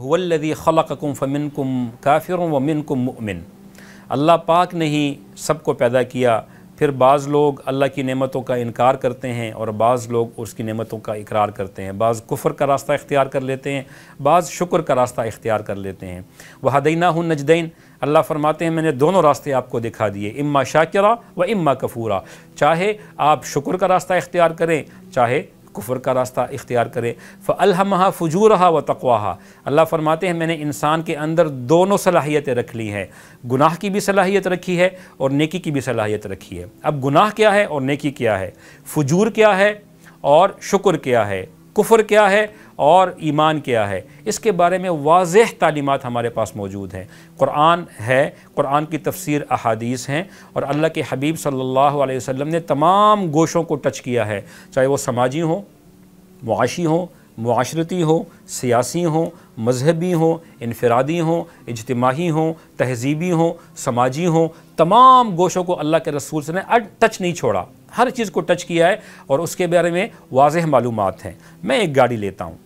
हुवल्लदी ख़लककुम फ़मिनकुम काफिर वमिनकुम मुमिन अल्लाह पाक ने ही सबको पैदा किया फिर बाज़ लोग अल्लाह की नेमतों का इनकार करते हैं और बाज़ लोग उसकी नेमतों का इकरार करते हैं बाज़ कुफ़र का रास्ता इख्तियार कर लेते हैं बाज़ शुक्र का रास्ता इख्तियार कर लेते हैं वह हदीना हूँ नजदैन अल्लाह फरमाते हैं मैंने दोनों रास्ते आपको दिखा दिए इम्मा शाकिरा व इम्मा कफूरा चाहे आप शुक्र का रास्ता इख्तियार करें चाहे कुफर का रास्ता इख्तियार करे फ़लहमहा फजूर हा व तकवाहा अल्लाह फरमाते हैं मैंने इंसान के अंदर दोनों सलाहियतें रख ली हैं गुनाह की भी सलाहियत रखी है और नेकी की भी सलाहियत रखी है अब गुनाह क्या है और नेकी क्या है फजूर क्या है और शुक्र क्या है कुफर क्या है और ईमान क्या है इसके बारे में वाज तालीमत हमारे पास मौजूद हैं क़ुरान है क़ुरान की तफसीर अहादीस हैं और अल्लाह के हबीब सल्लल्लाहु अलैहि वसल्लम ने तमाम गोशों को टच किया है चाहे वो समाजी हो मुआशी हो माशरती हो सियासी हों मजहबी हो इनफरादी हों इजतमाही हो तहजीबी हों समाजी हों तमाम गोशों को अल्लाह के रसूल से ने टच नहीं छोड़ा हर चीज़ को टच किया है और उसके बारे में वाजह मालूम हैं मैं एक गाड़ी लेता हूँ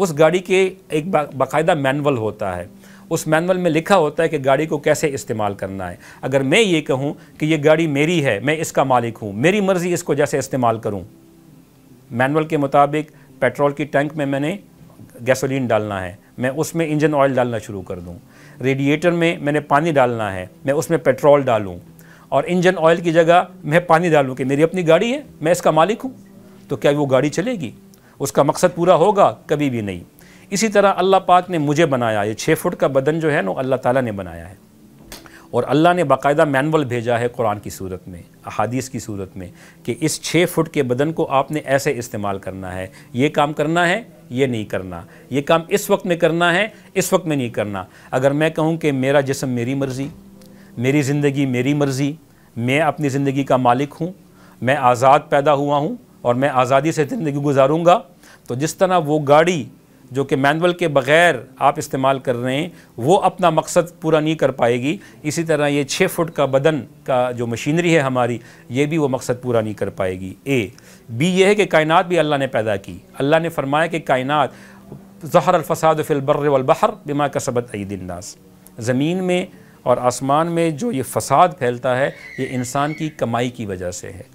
उस गाड़ी के एक बाकायदा मैनुअल होता है उस मैनुअल में लिखा होता है कि गाड़ी को कैसे इस्तेमाल करना है अगर मैं ये कहूँ कि ये गाड़ी मेरी है मैं इसका मालिक हूँ मेरी मर्ज़ी इसको जैसे इस्तेमाल करूँ मैनुअल के मुताबिक पेट्रोल की टैंक में मैंने गैसोलीन डालना है मैं उसमें इंजन ऑयल डालना शुरू कर दूँ रेडिएटर में मैंने पानी डालना है मैं उसमें पेट्रोल डालूँ और इंजन ऑयल की जगह मैं पानी डालूँ कि मेरी अपनी गाड़ी है मैं इसका मालिक हूँ तो क्या वो गाड़ी चलेगी उसका मकसद पूरा होगा कभी भी नहीं इसी तरह अल्लाह पाक ने मुझे बनाया ये छः फुट का बदन जो है ना अल्लाह ताला ने बनाया है और अल्लाह ने बाकायदा मैनुअल भेजा है कुरान की सूरत में अहादीस की सूरत में कि इस छः फुट के बदन को आपने ऐसे इस्तेमाल करना है ये काम करना है ये नहीं करना ये काम इस वक्त में करना है इस वक्त में नहीं करना अगर मैं कहूँ कि मेरा जिसम मेरी मर्ज़ी मेरी ज़िंदगी मेरी मर्ज़ी मैं अपनी ज़िंदगी का मालिक हूँ मैं आज़ाद पैदा हुआ हूँ और मैं आज़ादी से ज़िंदगी गुजारूँगा तो जिस तरह वो गाड़ी जो कि मैनुअल के बग़ैर आप इस्तेमाल कर रहे हैं वो अपना मकसद पूरा नहीं कर पाएगी इसी तरह ये छः फुट का बदन का जो मशीनरी है हमारी ये भी वो मकसद पूरा नहीं कर पाएगी ए बी ये है कि कायनात भी अल्लाह ने पैदा की अल्लाह ने फरमाया कि कायनात ज़हर अलफसाद फ़िलबर वलबहर बिमा कसबत ईदिनदास ज़मीन में और आसमान में जो ये फसाद फैलता है ये इंसान की कमाई की वजह से है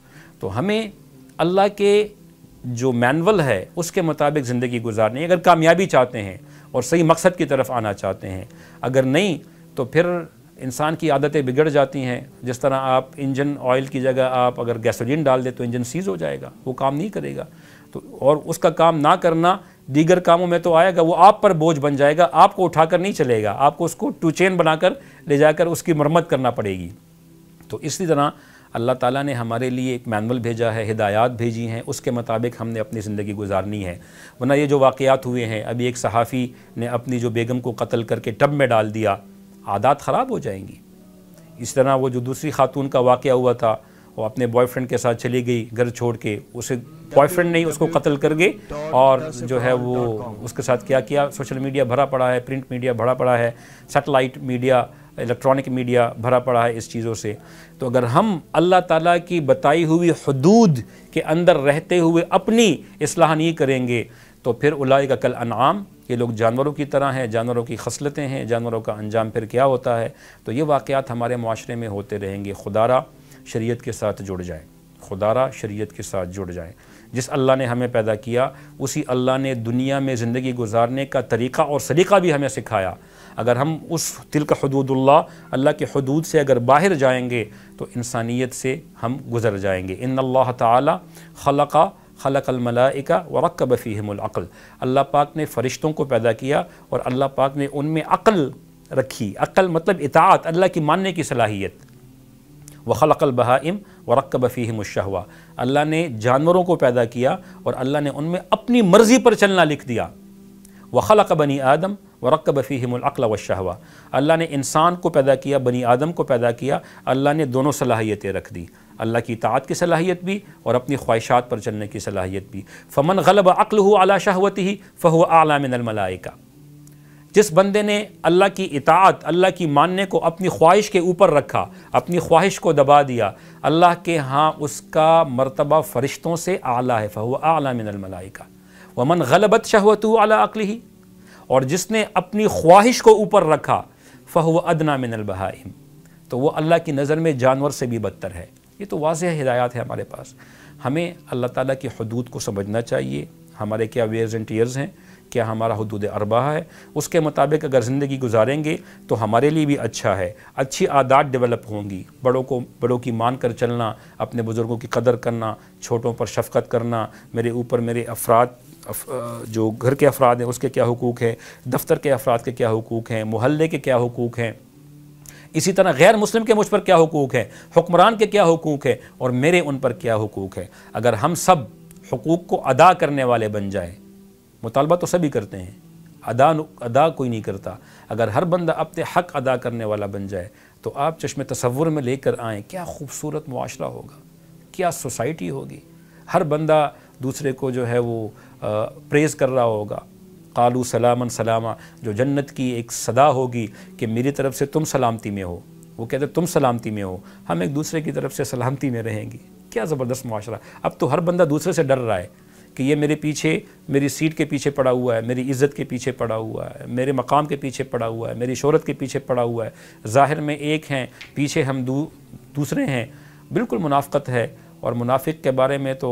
तो हमें अल्लाह के जो मैनवल है उसके मुताबिक ज़िंदगी गुजारनी है अगर कामयाबी चाहते हैं और सही मकसद की तरफ आना चाहते हैं अगर नहीं तो फिर इंसान की आदतें बिगड़ जाती हैं जिस तरह आप इंजन ऑयल की जगह आप अगर गैसोलीन डाल दें तो इंजन सीज़ हो जाएगा वो काम नहीं करेगा तो और उसका काम ना करना दीगर कामों में तो आएगा वो आप पर बोझ बन जाएगा आपको उठाकर नहीं चलेगा आपको उसको टू चेन बनाकर ले जाकर उसकी मरम्मत करना पड़ेगी तो इसी तरह अल्लाह ताला ने हमारे लिए एक मैनुअल भेजा है हिदायत भेजी हैं उसके मुताबिक हमने अपनी ज़िंदगी गुजारनी है वरना ये जो वाक़ात हुए हैं अभी एक सहाफ़ी ने अपनी जो बेगम को कत्ल करके टब में डाल दिया आदात ख़राब हो जाएंगी इस तरह वो जो दूसरी खातून का वाक़ हुआ था वो अपने बॉयफ्रेंड के साथ चली गई घर छोड़ के उसे बॉयफ्रेंड नहीं उसको कत्ल कर गए और जो है वो उसके साथ क्या किया सोशल मीडिया भरा पड़ा है प्रिंट मीडिया भरा पड़ा है सेटेलाइट मीडिया इलेक्ट्रॉनिक मीडिया भरा पड़ा है इस चीज़ों से तो अगर हम अल्लाह ताला की बताई हुई हदूद के अंदर रहते हुए अपनी असलाह नहीं करेंगे तो फिर उलाई का कल अनाम ये लोग जानवरों की तरह हैं जानवरों की खसलतें हैं जानवरों का अंजाम फिर क्या होता है तो ये वाक़ात हमारे माशरे में होते रहेंगे खुदारा शरीयत के साथ जुड़ जाएँ खुदारा शरीयत के साथ जुड़ जाएँ जिस अल्लाह ने हमें पैदा किया उसी अल्लाह ने दुनिया में ज़िंदगी गुजारने का तरीक़ा और सलीका भी हमें सिखाया अगर हम उस तिल का हदूदुल्ला अल्लाह के हदूद से अगर बाहर जाएंगे तो इंसानियत से हम गुज़र जाएंगे इन अल्लाह ताला खलका खलक अलमलाइका वरक बफ़ीमल अल्लाह पाक ने फ़रिश्तों को पैदा किया और अल्लाह पाक ने उनमें अक़ल रखी अक़ल मतलब इतात अल्लाह की मानने की सलाहियत व खलक अलबहाइम वरकब फ़ीम शहवा अल्लाह ने जानवरों को पैदा किया और अल्लाह ने उनमें अपनी मर्ज़ी पर चलना लिख दिया वखलक बनी आदम वरकब फ़ीमल व शहवा अल्लाह ने इंसान को पैदा किया बनी आदम को पैदा किया अल्लाह ने दोनों सलाहियतें रख दी अल्लाह की ताद की सलाहियत भी और अपनी ख्वाहिशात पर चलने की सलाहियत भी फ़मन गलब अक्ल हो अला शाहवत ही फ़ह आला जिस बंदे ने अल्लाह की इतात अल्लाह की मानने को अपनी ख्वाहिश के ऊपर रखा अपनी ख्वाहिश को दबा दिया अल्लाह के हाँ उसका मरतबा फ़रिश्तों से आला है फ़हु आला मिनलमलाइका वमन गलबत शहवत अला अकली ही और जिसने अपनी ख्वाहिश को ऊपर रखा फ़ह अदना मिनलबहाम तो वह अल्लाह की नज़र में जानवर से भी बदतर है ये तो वाज हदायत है हमारे पास हमें अल्लाह ताली की हदूद को समझना चाहिए हमारे क्या वेयर्स एंड टीयर्स हैं क्या हमारा हदूद अरबा है उसके मुताबिक अगर ज़िंदगी गुजारेंगे तो हमारे लिए भी अच्छा है अच्छी आदात डेवलप होंगी बड़ों को बड़ों की मान कर चलना अपने बुज़ुर्गों की कदर करना छोटों पर शफकत करना मेरे ऊपर मेरे अफराद जो घर के अफराद हैं उसके क्या हकूक़ हैं दफ्तर के अफराद के क्या हकूक़ हैं मोहल्ले के क्या हकूक़ हैं इसी तरह गैर मुस्लिम के मुझ पर क्या हकूक़ हैं हुक्मरान के क्या हकूक़ हैं और मेरे उन पर क्या हकूक़ है अगर हम सब हकूक़ को अदा करने वाले बन जाएँ मुतालबा तो सभी करते हैं अदा अदा कोई नहीं करता अगर हर बंदा अपने हक अदा करने वाला बन जाए तो आप चश्म तस्वुर में लेकर आएँ क्या खूबसूरत मुआरा होगा क्या सोसाइटी होगी हर बंदा दूसरे को जो है वो प्रेज़ कर रहा होगा कालू सलामन सलामा जो जन्नत की एक सदा होगी कि मेरी तरफ से तुम सलामती में हो वो कहते तुम सलामती में हो हम एक दूसरे की तरफ से सलामती में रहेंगे क्या ज़बरदस्त माशरा अब तो हर बंदा दूसरे से डर रहा है कि ये मेरे पीछे मेरी सीट के पीछे पड़ा हुआ है मेरी इज़्ज़त के पीछे पड़ा हुआ है मेरे मकाम के पीछे पड़ा हुआ है मेरी शहरत के पीछे पड़ा हुआ है ज़ाहिर में एक हैं पीछे हम दू, दूसरे हैं बिल्कुल मुनाफ़त है और मुनाफिक के बारे में तो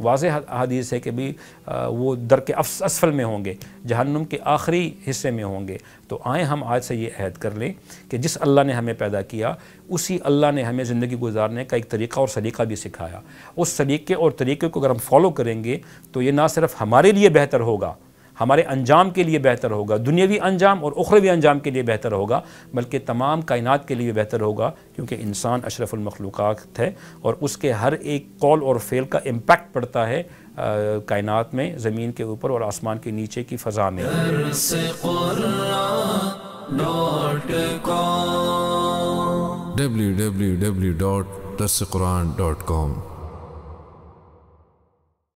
वाज हदीस है कि भी वो दर के असफल में होंगे जहन्नुम के आखिरी हिस्से में होंगे तो आए हम आज से ये अहद कर लें कि जिस अल्लाह ने हमें पैदा किया उसी अल्लाह ने हमें ज़िंदगी गुजारने का एक तरीका और सलीका भी सिखाया उस सलीके और तरीके को अगर हम फॉलो करेंगे तो ये ना सिर्फ हमारे लिए बेहतर होगा हमारे अंजाम के लिए बेहतर होगा दुनियावी अंजाम और उखरवी अंजाम के लिए बेहतर होगा बल्कि तमाम कायनात के लिए बेहतर होगा क्योंकि इंसान अशरफुलमखलूक़ात है और उसके हर एक कॉल और फेल का इम्पैक्ट पड़ता है कायनात में ज़मीन के ऊपर और आसमान के नीचे की फ़जा में www.dasquran.com